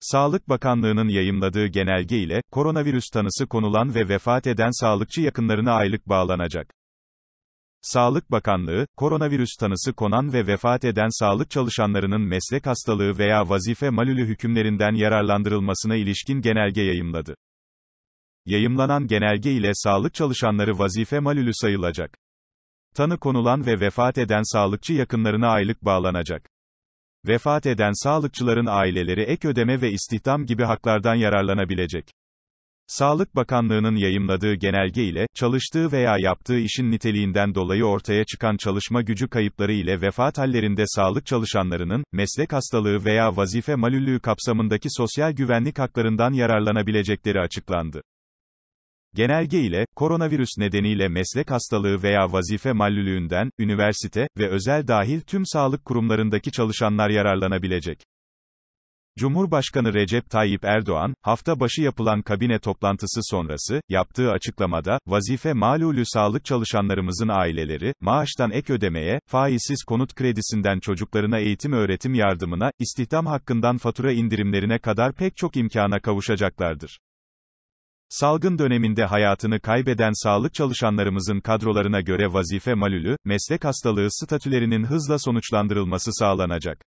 Sağlık Bakanlığı'nın yayımladığı genelge ile, koronavirüs tanısı konulan ve vefat eden sağlıkçı yakınlarına aylık bağlanacak. Sağlık Bakanlığı, koronavirüs tanısı konan ve vefat eden sağlık çalışanlarının meslek hastalığı veya vazife malülü hükümlerinden yararlandırılmasına ilişkin genelge yayımladı. Yayımlanan genelge ile sağlık çalışanları vazife malülü sayılacak. Tanı konulan ve vefat eden sağlıkçı yakınlarına aylık bağlanacak vefat eden sağlıkçıların aileleri ek ödeme ve istihdam gibi haklardan yararlanabilecek. Sağlık Bakanlığı'nın yayımladığı genelge ile, çalıştığı veya yaptığı işin niteliğinden dolayı ortaya çıkan çalışma gücü kayıpları ile vefat hallerinde sağlık çalışanlarının, meslek hastalığı veya vazife malüllüğü kapsamındaki sosyal güvenlik haklarından yararlanabilecekleri açıklandı. Genelge ile, koronavirüs nedeniyle meslek hastalığı veya vazife mallülüğünden, üniversite ve özel dahil tüm sağlık kurumlarındaki çalışanlar yararlanabilecek. Cumhurbaşkanı Recep Tayyip Erdoğan, hafta başı yapılan kabine toplantısı sonrası, yaptığı açıklamada, vazife malulü sağlık çalışanlarımızın aileleri, maaştan ek ödemeye, faizsiz konut kredisinden çocuklarına eğitim öğretim yardımına, istihdam hakkından fatura indirimlerine kadar pek çok imkana kavuşacaklardır. Salgın döneminde hayatını kaybeden sağlık çalışanlarımızın kadrolarına göre vazife malülü, meslek hastalığı statülerinin hızla sonuçlandırılması sağlanacak.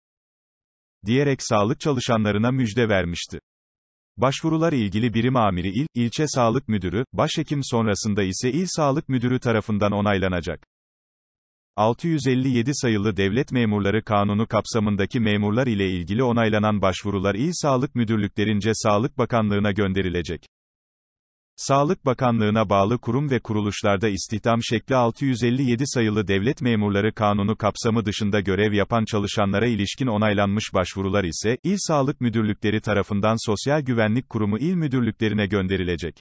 Diyerek sağlık çalışanlarına müjde vermişti. Başvurular ilgili birim amiri il, ilçe sağlık müdürü, başhekim sonrasında ise il sağlık müdürü tarafından onaylanacak. 657 sayılı Devlet Memurları Kanunu kapsamındaki memurlar ile ilgili onaylanan başvurular il Sağlık Müdürlüklerince Sağlık Bakanlığına gönderilecek. Sağlık Bakanlığına bağlı kurum ve kuruluşlarda istihdam şekli 657 sayılı Devlet Memurları Kanunu kapsamı dışında görev yapan çalışanlara ilişkin onaylanmış başvurular ise, İl Sağlık Müdürlükleri tarafından Sosyal Güvenlik Kurumu il müdürlüklerine gönderilecek.